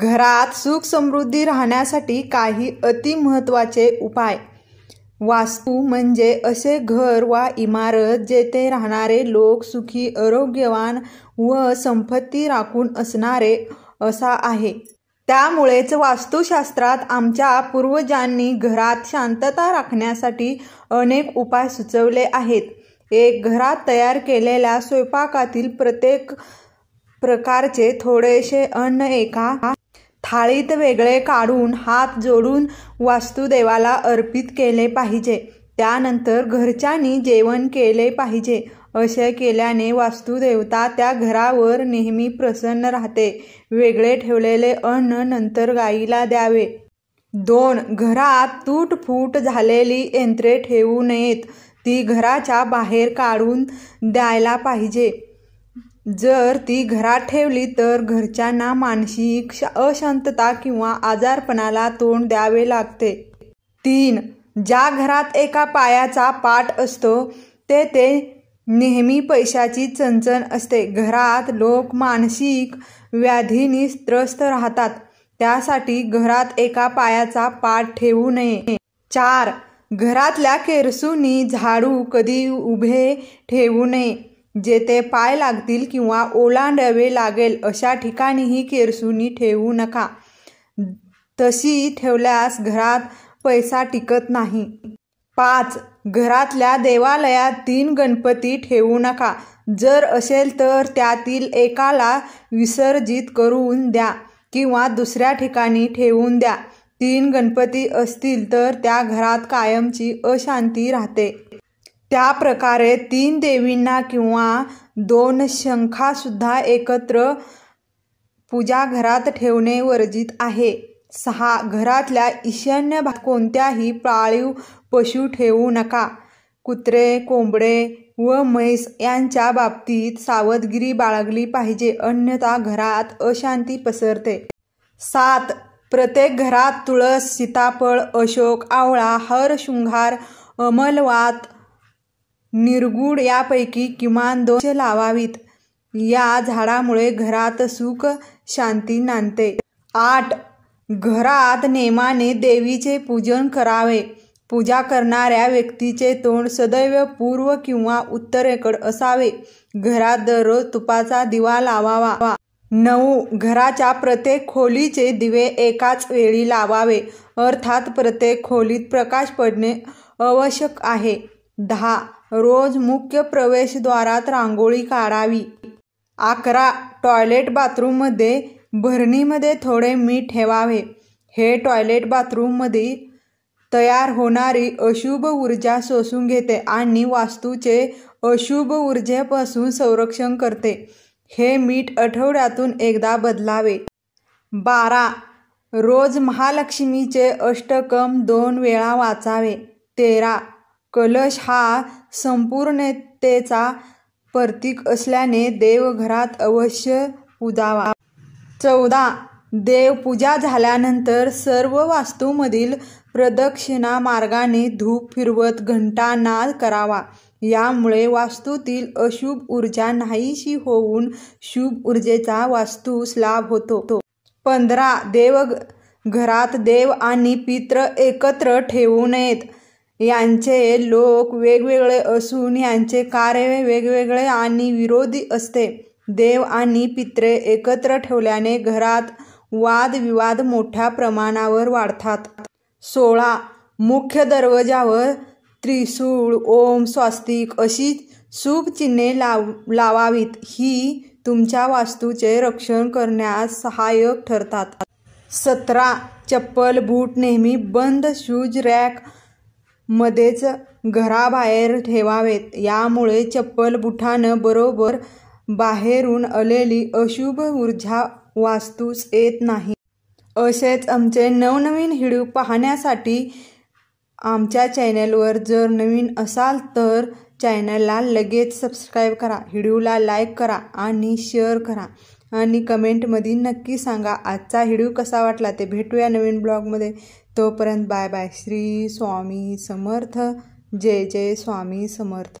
घरात सुख समृद्धी राहण्यासाठी काही अतिमहत्वाचे उपाय वास्तू म्हणजे असे घर वा इमारत जेथे राहणारे लोक सुखी आरोग्यवान व संपत्ती राखून असणारे असा आहे त्यामुळेच वास्तुशास्त्रात आमच्या पूर्वजांनी घरात शांतता राखण्यासाठी अनेक उपाय सुचवले आहेत एक घरात तयार केलेल्या स्वयंपाकातील प्रत्येक प्रकारचे थोडेसे अन्न एका थाळीत वेगळे काढून हात जोडून वास्तुदेवाला अर्पित केले पाहिजे त्यानंतर घरच्यांनी जेवण केले पाहिजे असे केल्याने वास्तुदेवता त्या घरावर नेहमी प्रसन्न राहते वेगळे ठेवलेले अन्न नंतर गाईला द्यावे दोन घरात तूटफूट झालेली यंत्रे ठेवू नयेत ती घराच्या बाहेर काढून द्यायला पाहिजे जर ती घरात ठेवली तर घरच्यांना मानसिक अशांतता किंवा आजारपणाला तोंड द्यावे लागते तीन ज्या घरात एका पायाचा पाठ असतो ते ते नेहमी पैशाची चणचण असते घरात लोक मानसिक व्याधीनी त्रस्त राहतात त्यासाठी घरात एका पायाचा पाठ ठेवू नये चार घरातल्या केरसूनी झाडू कधी उभे ठेवू नये जेथे पाय लागतील किंवा ओलांडवे लागेल अशा ठिकाणीही केरसुनी ठेवू नका तशी ठेवल्यास घरात पैसा टिकत नाही पाच घरातल्या देवालयात तीन गणपती ठेवू नका जर असेल तर त्यातील एकाला विसर्जित करून द्या किंवा दुसऱ्या ठिकाणी ठेवून द्या तीन गणपती असतील तर त्या घरात कायमची अशांती राहते त्या प्रकारे तीन देवींना किंवा दोन शंखासुद्धा एकत्र पूजा घरात ठेवणे वर्जित आहे सहा घरातल्या ईशान्य भा कोणत्याही पाळीव पशु ठेवू नका कुत्रे कोंबडे व म्हैस यांच्या बाबतीत सावधगिरी बाळगली पाहिजे अन्यथा घरात अशांती पसरते सात प्रत्येक घरात तुळस सीताफळ अशोक आवळा हर शृंगार अमलवात निर्गुण यापैकी किमान दोष लावावीत या झाडामुळे घरात सुख शांती नांदते आठ घरात नेमाने देवीचे पूजन करावे पूजा करणाऱ्या व्यक्तीचे तोंड सदैव पूर्व किंवा उत्तरेकड असावे घरात दररोज तुपाचा दिवा लावावा नऊ घराच्या प्रत्येक खोलीचे दिवे एकाच वेळी लावावे अर्थात प्रत्येक खोलीत प्रकाश पडणे आवश्यक आहे दहा रोज मुख्य प्रवेशद्वारात रांगोळी काढावी अकरा टॉयलेट बाथरूममध्ये भरणीमध्ये थोडे मीठ ठेवावे हे टॉयलेट बाथरूममध्ये तयार होणारी अशुभ ऊर्जा शोषून घेते आणि वास्तूचे अशुभ ऊर्जेपासून संरक्षण करते हे मीठ आठवड्यातून एकदा बदलावे बारा रोज महालक्ष्मीचे अष्टकम दोन वेळा वाचावे तेरा कलश हा संपूर्णतेचा प्रतीक असल्याने देवघरात अवश्य पूजावा चौदा देवपूजा झाल्यानंतर सर्व वास्तूमधील प्रदक्षिणा मार्गाने धूप फिरवत नाद करावा यामुळे वास्तूतील अशुभ ऊर्जा नाहीशी होऊन शुभ ऊर्जेचा वास्तूस लाभ होतो पंधरा देव घरात देव आणि पित्र एकत्र ठेवू नयेत यांचे लोक वेगवेगळे असून यांचे कार्य वेगवेगळे आणि विरोधी असते देव आणि पित्रे एकत्र ठेवल्याने घरात वादविवाद मोठ्या प्रमाणावर वाढतात सोळा मुख्य दरवाजावर त्रिशूळ ओम स्वास्तिक अशी शुभ चिन्हे लाव लावावीत ही तुमच्या वास्तूचे रक्षण करण्यास सहाय्यक ठरतात सतरा चप्पल बूट नेहमी बंद शूज रॅक मध्येच घराबाहेर ठेवावेत. यामुळे चप्पल बरोबर बाहेरून आलेली अशुभ ऊर्जा वास्तूस येत नाही. असेच आमचे नवनवीन व्हिडिओ पाहण्यासाठी आमच्या चॅनलवर जर नवीन असाल तर चॅनलला लगेच सबस्क्राईब करा. व्हिडिओला लाईक करा आणि शेअर करा. आणि कमेंटमध्ये नक्की सांगा आजचा व्हिडिओ कसा वाटला ते भेटूया नवीन ब्लॉगमध्ये तोपर्यंत बाय बाय श्री स्वामी समर्थ जय जय स्वामी समर्थ